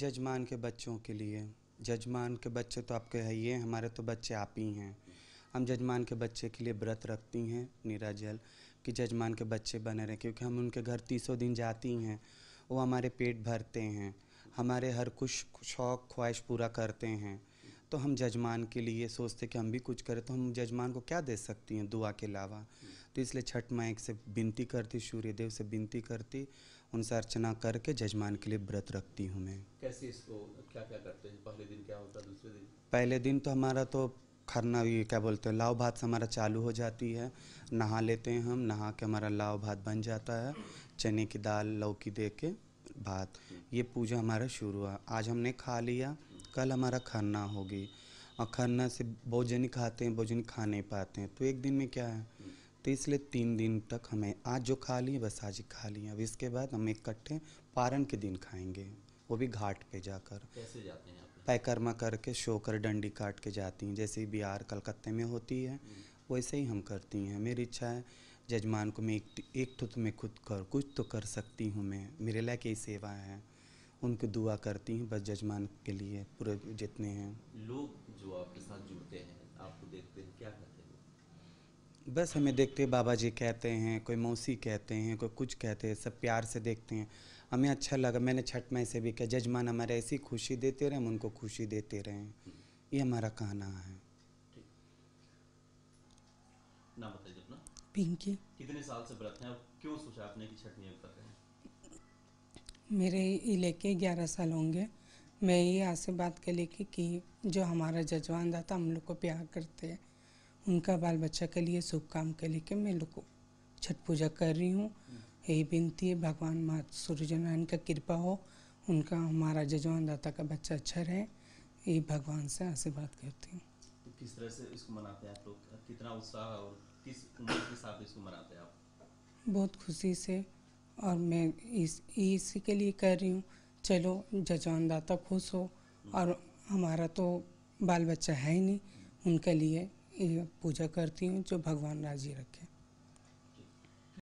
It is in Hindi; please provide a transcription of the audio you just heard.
जजमान के बच्चों के लिए जजमान के बच्चे तो आपके है ही हैं हमारे तो बच्चे आप ही हैं हम जजमान के बच्चे के लिए व्रत रखती हैं नीरा जल कि जजमान के बच्चे बने रहें क्योंकि हम उनके घर तीसों दिन जाती हैं वो हमारे पेट भरते हैं हमारे हर कुछ शौक़ ख्वाहिश पूरा करते हैं तो हम जजमान के लिए सोचते कि हम भी कुछ करें तो हम जजमान को क्या दे सकती हैं दुआ के अलावा तो इसलिए छठ मायक से विनती करती सूर्यदेव से विनती करती उनसे अर्चना करके जजमान के लिए व्रत रखती हूँ मैं कैसे इसको क्या क्या करते हैं पहले दिन क्या होता है दूसरे दिन पहले दिन तो हमारा तो खरना ये क्या बोलते हैं लाव भात हमारा चालू हो जाती है नहा लेते हैं हम नहा के हमारा लाव भात बन जाता है चने की दाल लौकी दे के भात ये पूजा हमारा शुरू हुआ आज हमने खा लिया कल हमारा खरना होगी और खरना से भोजन खाते हैं भोजन खा नहीं पाते हैं तो एक दिन में क्या है तो इसलिए तीन दिन तक हमें आज जो खा लिए बस आज ही खा लिए अब इसके बाद हम इकट्ठे पारण के दिन खाएंगे वो भी घाट पे जाकर कैसे जाते हैं पैकर्मा करके शोकर डंडी काट के जाती हैं जैसे बिहार कलकत्ते में होती है हम्म। वैसे ही हम करती हैं मेरी इच्छा है जजमान को मैं एक, एक तो तुम्हें खुद कर कुछ तो कर सकती हूँ मैं मेरे लायक कई सेवा है उनकी दुआ करती हूँ बस जजमान के लिए पूरे जितने हैं लोग जो आपके साथ जुड़ते हैं आपको देखते हैं क्या करते हैं बस हमें देखते बाबा जी कहते हैं कोई मौसी कहते हैं कोई कुछ कहते हैं सब प्यार से देखते हैं हमें अच्छा लगा मैंने छठ में से भी कहा जजमान हमारे ऐसी खुशी देते रहे हम उनको खुशी देते रहे ये हमारा कहना है पिंकी कितने साल से व्रत हैं क्यों सोचा आपने कि छठ नियम कर रहे मेरे इलाके ग्यारह साल होंगे मैं ये आशीर्वाद के लेके कि जो हमारा जजवान दाता हम लोग को प्यार करते हैं उनका बाल बच्चा के लिए शुभ काम के लेके मैं लोग छठ पूजा कर रही हूँ यही विनती है भगवान माँ सूर्य नारायण का कृपा हो उनका हमारा जजवान दाता का बच्चा अच्छा रहे ये भगवान से आशीर्वाद करती हूँ तो किस तरह से इसको मनाते हैं आप लोग कितना उत्साह और किस उम्र के साथ इसको मनाते हैं आप बहुत खुशी से और मैं इस इसी के लिए कर रही हूँ चलो जजवान दाता खुश हो और हमारा तो बाल बच्चा है ही नहीं उनके लिए पूजा करती हूँ जो भगवान राज़ी रखें